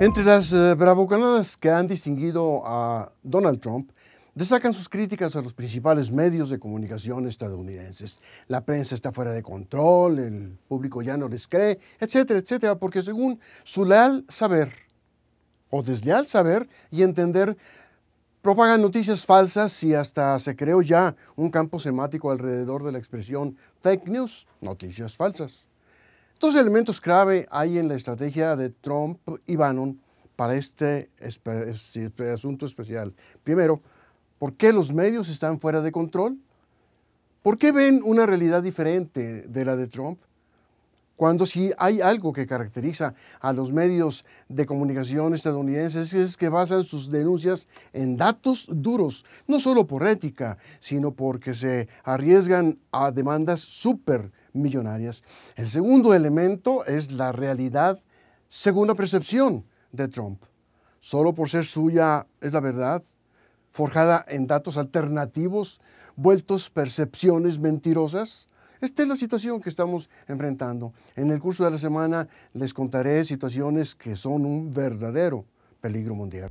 Entre las eh, que han distinguido a Donald Trump, destacan sus críticas a los principales medios de comunicación estadounidenses. La prensa está fuera de control, el público ya no les cree, etcétera, etcétera, porque según su leal saber o desleal saber y entender, propagan noticias falsas y hasta se creó ya un campo semático alrededor de la expresión fake news, noticias falsas. Dos elementos clave hay en la estrategia de Trump y Bannon para este, este asunto especial. Primero, ¿por qué los medios están fuera de control? ¿Por qué ven una realidad diferente de la de Trump? cuando sí hay algo que caracteriza a los medios de comunicación estadounidenses es que basan sus denuncias en datos duros, no solo por ética, sino porque se arriesgan a demandas supermillonarias. millonarias. El segundo elemento es la realidad según la percepción de Trump. Solo por ser suya es la verdad, forjada en datos alternativos, vueltos percepciones mentirosas, esta es la situación que estamos enfrentando. En el curso de la semana les contaré situaciones que son un verdadero peligro mundial.